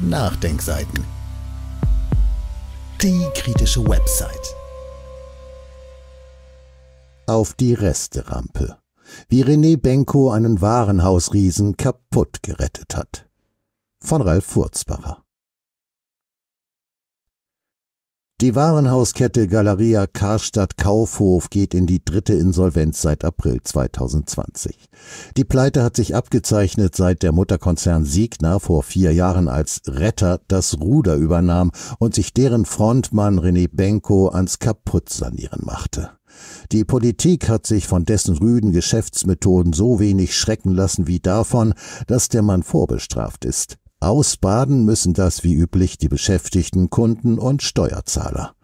Nachdenkseiten. Die kritische Website. Auf die Resterampe. Wie René Benko einen Warenhausriesen kaputt gerettet hat. Von Ralf Furzbacher. Die Warenhauskette Galeria Karstadt Kaufhof geht in die dritte Insolvenz seit April 2020. Die Pleite hat sich abgezeichnet, seit der Mutterkonzern Siegner vor vier Jahren als Retter das Ruder übernahm und sich deren Frontmann René Benko ans Kaputtsanieren machte. Die Politik hat sich von dessen rüden Geschäftsmethoden so wenig schrecken lassen wie davon, dass der Mann vorbestraft ist. Ausbaden müssen das wie üblich die Beschäftigten, Kunden und Steuerzahler.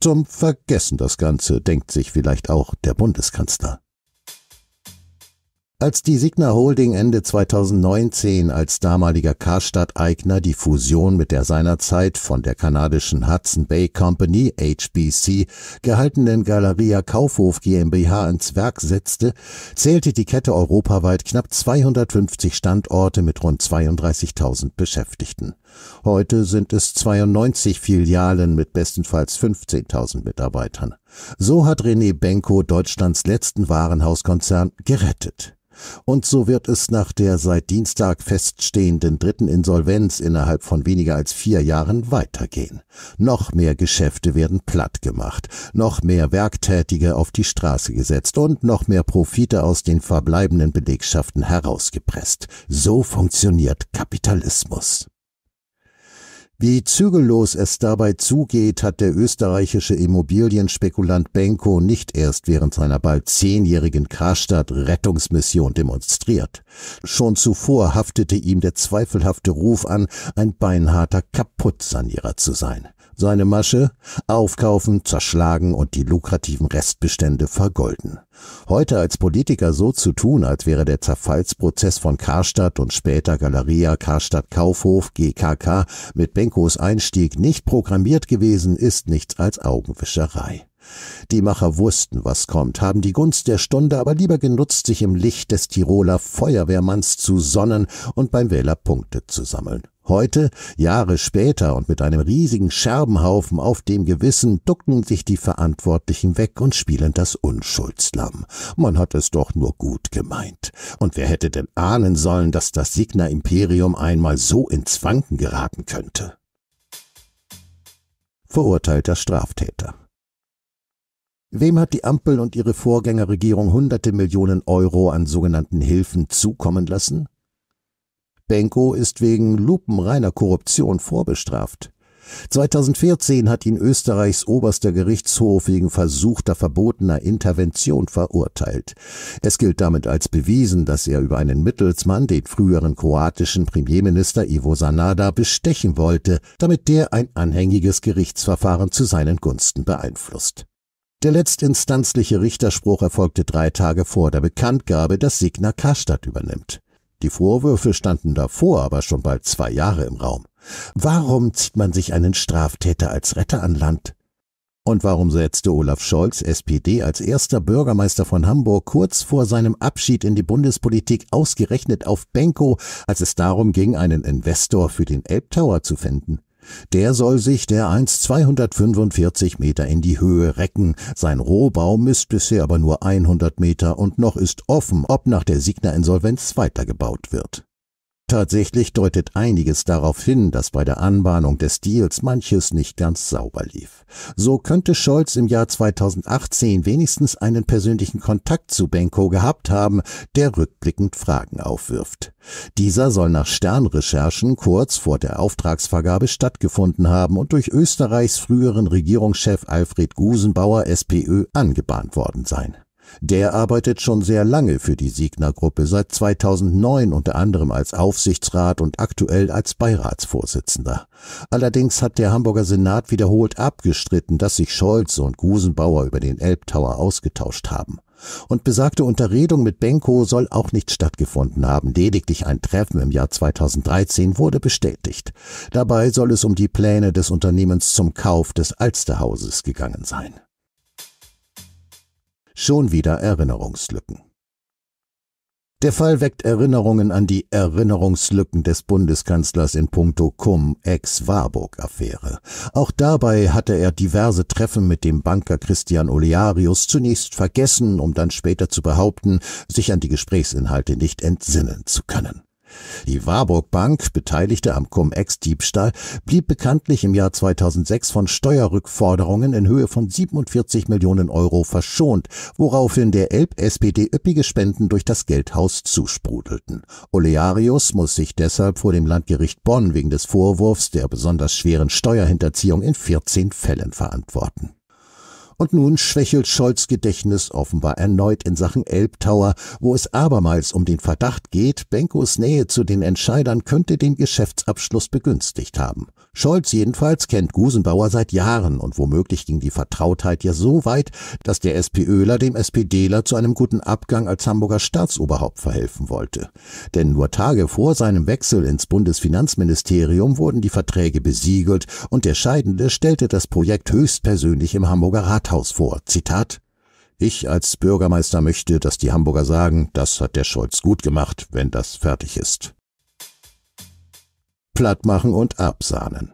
Zum Vergessen das Ganze denkt sich vielleicht auch der Bundeskanzler. Als die Signa Holding Ende 2019 als damaliger Karstadt-Eigner die Fusion mit der seinerzeit von der kanadischen Hudson Bay Company HBC gehaltenen Galeria Kaufhof GmbH ins Werk setzte, zählte die Kette europaweit knapp 250 Standorte mit rund 32.000 Beschäftigten. Heute sind es 92 Filialen mit bestenfalls 15.000 Mitarbeitern. So hat René Benko Deutschlands letzten Warenhauskonzern gerettet. Und so wird es nach der seit Dienstag feststehenden dritten Insolvenz innerhalb von weniger als vier Jahren weitergehen. Noch mehr Geschäfte werden platt gemacht, noch mehr Werktätige auf die Straße gesetzt und noch mehr Profite aus den verbleibenden Belegschaften herausgepresst. So funktioniert Kapitalismus. Wie zügellos es dabei zugeht, hat der österreichische Immobilienspekulant Benko nicht erst während seiner bald zehnjährigen Karstadt-Rettungsmission demonstriert. Schon zuvor haftete ihm der zweifelhafte Ruf an, ein beinharter Kaputtsanierer zu sein. Seine Masche? Aufkaufen, zerschlagen und die lukrativen Restbestände vergolden. Heute als Politiker so zu tun, als wäre der Zerfallsprozess von Karstadt und später Galeria Karstadt Kaufhof GKK mit Benkos Einstieg nicht programmiert gewesen, ist nichts als Augenwischerei. Die Macher wussten, was kommt, haben die Gunst der Stunde aber lieber genutzt, sich im Licht des Tiroler Feuerwehrmanns zu sonnen und beim Wähler Punkte zu sammeln. Heute, Jahre später und mit einem riesigen Scherbenhaufen auf dem Gewissen, ducken sich die Verantwortlichen weg und spielen das Unschuldslamm. Man hat es doch nur gut gemeint. Und wer hätte denn ahnen sollen, dass das Signa-Imperium einmal so ins Wanken geraten könnte? Verurteilter Straftäter Wem hat die Ampel und ihre Vorgängerregierung hunderte Millionen Euro an sogenannten Hilfen zukommen lassen? Benko ist wegen lupenreiner Korruption vorbestraft. 2014 hat ihn Österreichs oberster Gerichtshof wegen versuchter verbotener Intervention verurteilt. Es gilt damit als bewiesen, dass er über einen Mittelsmann den früheren kroatischen Premierminister Ivo Sanada bestechen wollte, damit der ein anhängiges Gerichtsverfahren zu seinen Gunsten beeinflusst. Der letztinstanzliche Richterspruch erfolgte drei Tage vor der Bekanntgabe, dass Signa Karstadt übernimmt. Die Vorwürfe standen davor aber schon bald zwei Jahre im Raum. Warum zieht man sich einen Straftäter als Retter an Land? Und warum setzte Olaf Scholz, SPD, als erster Bürgermeister von Hamburg kurz vor seinem Abschied in die Bundespolitik ausgerechnet auf Benko, als es darum ging, einen Investor für den Elbtower zu finden? Der soll sich der einst 245 Meter in die Höhe recken. Sein Rohbaum ist bisher aber nur 100 Meter und noch ist offen, ob nach der signer insolvenz weitergebaut wird. Tatsächlich deutet einiges darauf hin, dass bei der Anbahnung des Deals manches nicht ganz sauber lief. So könnte Scholz im Jahr 2018 wenigstens einen persönlichen Kontakt zu Benko gehabt haben, der rückblickend Fragen aufwirft. Dieser soll nach Sternrecherchen kurz vor der Auftragsvergabe stattgefunden haben und durch Österreichs früheren Regierungschef Alfred Gusenbauer SPÖ angebahnt worden sein. Der arbeitet schon sehr lange für die Siegner Gruppe, seit 2009 unter anderem als Aufsichtsrat und aktuell als Beiratsvorsitzender. Allerdings hat der Hamburger Senat wiederholt abgestritten, dass sich Scholz und Gusenbauer über den Elbtower ausgetauscht haben. Und besagte Unterredung mit Benko soll auch nicht stattgefunden haben. Lediglich ein Treffen im Jahr 2013 wurde bestätigt. Dabei soll es um die Pläne des Unternehmens zum Kauf des Alsterhauses gegangen sein schon wieder Erinnerungslücken. Der Fall weckt Erinnerungen an die Erinnerungslücken des Bundeskanzlers in puncto Cum-Ex-Warburg-Affäre. Auch dabei hatte er diverse Treffen mit dem Banker Christian Olearius zunächst vergessen, um dann später zu behaupten, sich an die Gesprächsinhalte nicht entsinnen zu können. Die Warburg Bank, Beteiligte am Cum-Ex-Diebstahl, blieb bekanntlich im Jahr 2006 von Steuerrückforderungen in Höhe von 47 Millionen Euro verschont, woraufhin der Elb-SPD üppige Spenden durch das Geldhaus zusprudelten. Olearius muss sich deshalb vor dem Landgericht Bonn wegen des Vorwurfs der besonders schweren Steuerhinterziehung in 14 Fällen verantworten. Und nun schwächelt Scholz Gedächtnis offenbar erneut in Sachen Elbtower, wo es abermals um den Verdacht geht, Benkos Nähe zu den Entscheidern könnte den Geschäftsabschluss begünstigt haben. Scholz jedenfalls kennt Gusenbauer seit Jahren und womöglich ging die Vertrautheit ja so weit, dass der SPÖler dem SPDler zu einem guten Abgang als Hamburger Staatsoberhaupt verhelfen wollte. Denn nur Tage vor seinem Wechsel ins Bundesfinanzministerium wurden die Verträge besiegelt und der Scheidende stellte das Projekt höchstpersönlich im Hamburger Rat Rathaus vor. Zitat Ich als Bürgermeister möchte, dass die Hamburger sagen, das hat der Scholz gut gemacht, wenn das fertig ist. Plattmachen und absahnen.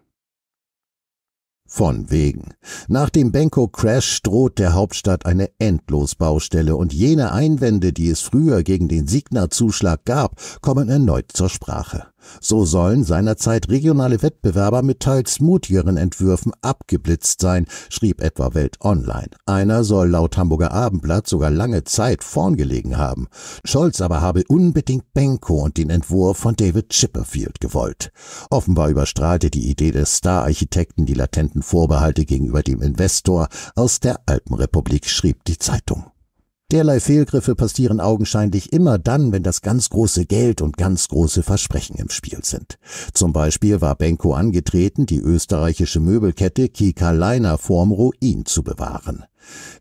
Von wegen. Nach dem Benko-Crash droht der Hauptstadt eine Endlosbaustelle und jene Einwände, die es früher gegen den Signa-Zuschlag gab, kommen erneut zur Sprache. So sollen seinerzeit regionale Wettbewerber mit teils mutigeren Entwürfen abgeblitzt sein, schrieb etwa Welt Online. Einer soll laut Hamburger Abendblatt sogar lange Zeit vorn gelegen haben. Scholz aber habe unbedingt Benko und den Entwurf von David Chipperfield gewollt. Offenbar überstrahlte die Idee des Star-Architekten die latenten Vorbehalte gegenüber dem Investor aus der Alpenrepublik, schrieb die Zeitung. Derlei Fehlgriffe passieren augenscheinlich immer dann, wenn das ganz große Geld und ganz große Versprechen im Spiel sind. Zum Beispiel war Benko angetreten, die österreichische Möbelkette Kika Leiner vorm Ruin zu bewahren.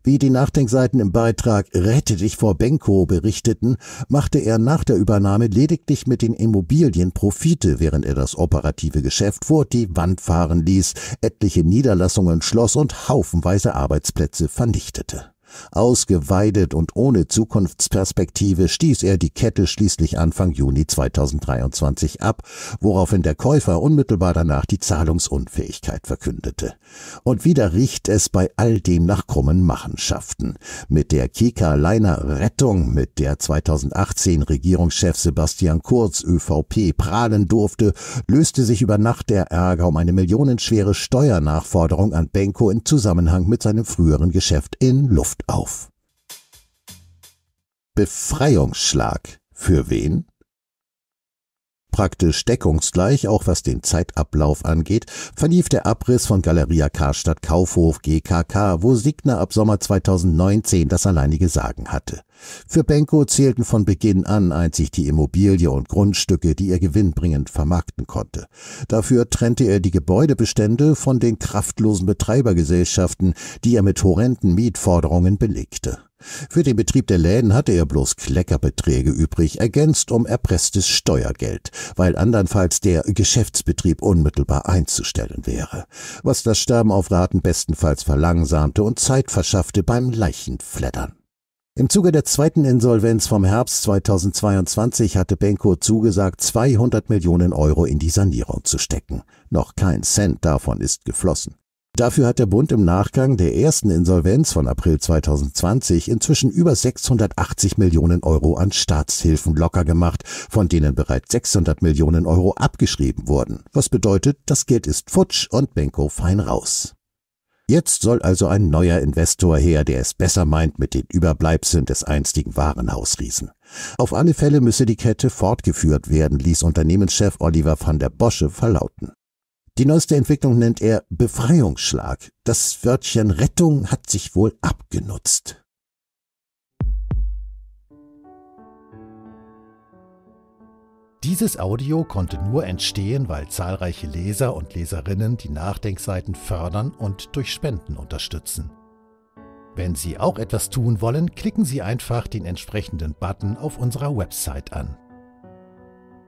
Wie die Nachdenkseiten im Beitrag Rette dich vor Benko berichteten, machte er nach der Übernahme lediglich mit den Immobilien Profite, während er das operative Geschäft vor die Wand fahren ließ, etliche Niederlassungen schloss und haufenweise Arbeitsplätze vernichtete. Ausgeweidet und ohne Zukunftsperspektive stieß er die Kette schließlich Anfang Juni 2023 ab, woraufhin der Käufer unmittelbar danach die Zahlungsunfähigkeit verkündete. Und wieder riecht es bei all dem nach krummen Machenschaften. Mit der Kika-Leiner Rettung, mit der 2018 Regierungschef Sebastian Kurz ÖVP prahlen durfte, löste sich über Nacht der Ärger um eine millionenschwere Steuernachforderung an Benko im Zusammenhang mit seinem früheren Geschäft in Luft auf. Befreiungsschlag für wen? Praktisch deckungsgleich, auch was den Zeitablauf angeht, verlief der Abriss von Galeria Karstadt Kaufhof GKK, wo Signer ab Sommer 2019 das alleinige Sagen hatte. Für Benko zählten von Beginn an einzig die Immobilie und Grundstücke, die er gewinnbringend vermarkten konnte. Dafür trennte er die Gebäudebestände von den kraftlosen Betreibergesellschaften, die er mit horrenden Mietforderungen belegte. Für den Betrieb der Läden hatte er bloß Kleckerbeträge übrig, ergänzt um erpresstes Steuergeld, weil andernfalls der Geschäftsbetrieb unmittelbar einzustellen wäre, was das Sterben auf Raten bestenfalls verlangsamte und Zeit verschaffte beim Leichenfleddern. Im Zuge der zweiten Insolvenz vom Herbst 2022 hatte Benko zugesagt, 200 Millionen Euro in die Sanierung zu stecken. Noch kein Cent davon ist geflossen. Dafür hat der Bund im Nachgang der ersten Insolvenz von April 2020 inzwischen über 680 Millionen Euro an Staatshilfen locker gemacht, von denen bereits 600 Millionen Euro abgeschrieben wurden. Was bedeutet, das Geld ist futsch und Benko fein raus. Jetzt soll also ein neuer Investor her, der es besser meint mit den Überbleibseln des einstigen Warenhausriesen. Auf alle Fälle müsse die Kette fortgeführt werden, ließ Unternehmenschef Oliver van der Bosche verlauten. Die neueste Entwicklung nennt er Befreiungsschlag. Das Wörtchen Rettung hat sich wohl abgenutzt. Dieses Audio konnte nur entstehen, weil zahlreiche Leser und Leserinnen die Nachdenkseiten fördern und durch Spenden unterstützen. Wenn Sie auch etwas tun wollen, klicken Sie einfach den entsprechenden Button auf unserer Website an.